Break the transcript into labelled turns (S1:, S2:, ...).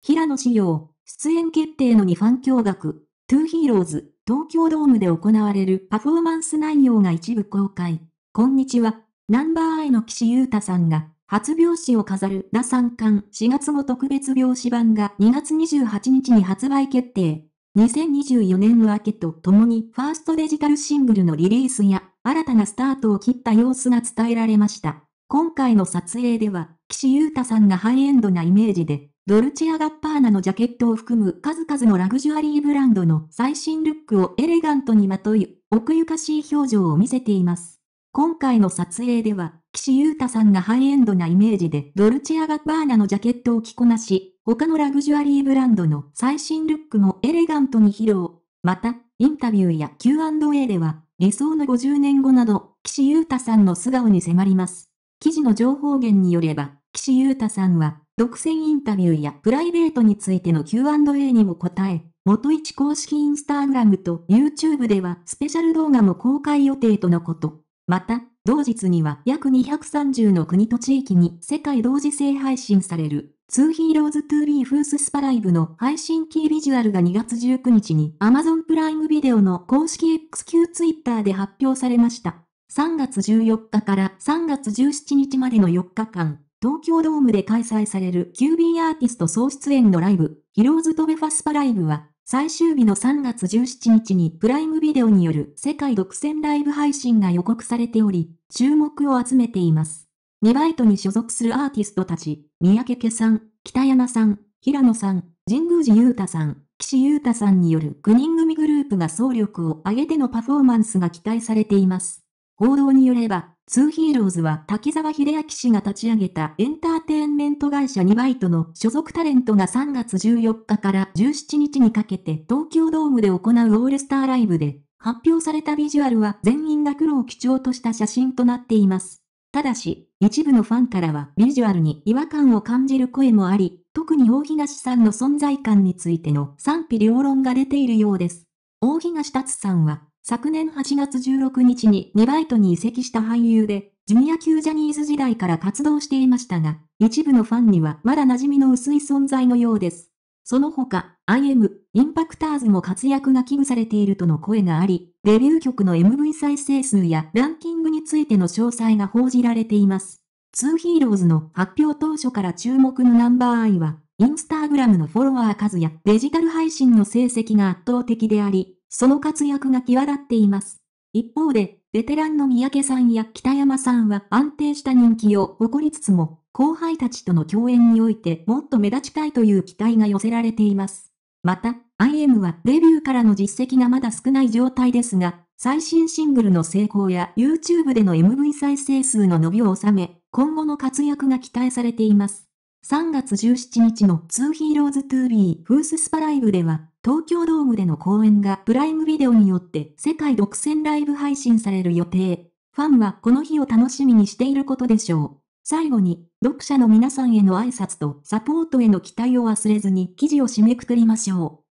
S1: 平野志耀、出演決定の2ファントゥーヒーローズ、東京ドームで行われるパフォーマンス内容が一部公開。こんにちは、ナンバーアイの岸優太さんが、初拍子を飾る打三巻4月後特別拍子版が2月28日に発売決定。2024年の明けとともにファーストデジタルシングルのリリースや新たなスタートを切った様子が伝えられました。今回の撮影では、岸優太さんがハイエンドなイメージでドルチア・ガッパーナのジャケットを含む数々のラグジュアリーブランドの最新ルックをエレガントにまとい、奥ゆかしい表情を見せています。今回の撮影では、岸優太さんがハイエンドなイメージでドルチア・ガッパーナのジャケットを着こなし、他のラグジュアリーブランドの最新ルックもエレガントに披露。また、インタビューや Q&A では、理想の50年後など、岸優太さんの素顔に迫ります。記事の情報源によれば、岸優太さんは、独占インタビューやプライベートについての Q&A にも答え、元一公式インスタグラムと YouTube ではスペシャル動画も公開予定とのこと。また、同日には約230の国と地域に世界同時性配信される、2 Heroes 2 b フーススパライブの配信キービジュアルが2月19日に Amazon プライムビデオの公式 XQ Twitter で発表されました。3月14日から3月17日までの4日間、東京ドームで開催される QB アーティスト総出演のライブ、ヒローズ・トベファスパライブは、最終日の3月17日にプライムビデオによる世界独占ライブ配信が予告されており、注目を集めています。2バイトに所属するアーティストたち、三宅家さん、北山さん、平野さん、神宮寺裕太さん、岸優太さんによる9人組グループが総力を挙げてのパフォーマンスが期待されています。報道によれば、ツーヒーローズは滝沢秀明氏が立ち上げたエンターテインメント会社2バイトの所属タレントが3月14日から17日にかけて東京ドームで行うオールスターライブで発表されたビジュアルは全員が黒を基調とした写真となっています。ただし、一部のファンからはビジュアルに違和感を感じる声もあり、特に大東さんの存在感についての賛否両論が出ているようです。大東達さんは、昨年8月16日に2バイトに移籍した俳優で、ジュニア級ジャニーズ時代から活動していましたが、一部のファンにはまだ馴染みの薄い存在のようです。その他、IM、インパクターズも活躍が危惧されているとの声があり、デビュー曲の MV 再生数やランキングについての詳細が報じられています。2ヒーローズの発表当初から注目のナンバーアイは、インスタグラムのフォロワー数やデジタル配信の成績が圧倒的であり、その活躍が際立っています。一方で、ベテランの三宅さんや北山さんは安定した人気を誇りつつも、後輩たちとの共演においてもっと目立ちたいという期待が寄せられています。また、IM はデビューからの実績がまだ少ない状態ですが、最新シングルの成功や YouTube での MV 再生数の伸びを収め、今後の活躍が期待されています。3月17日の2 Heroes to be フーススパライブでは、東京ドームでの公演がプライムビデオによって世界独占ライブ配信される予定。ファンはこの日を楽しみにしていることでしょう。最後に、読者の皆さんへの挨拶とサポートへの期待を忘れずに記事を締めくくりましょう。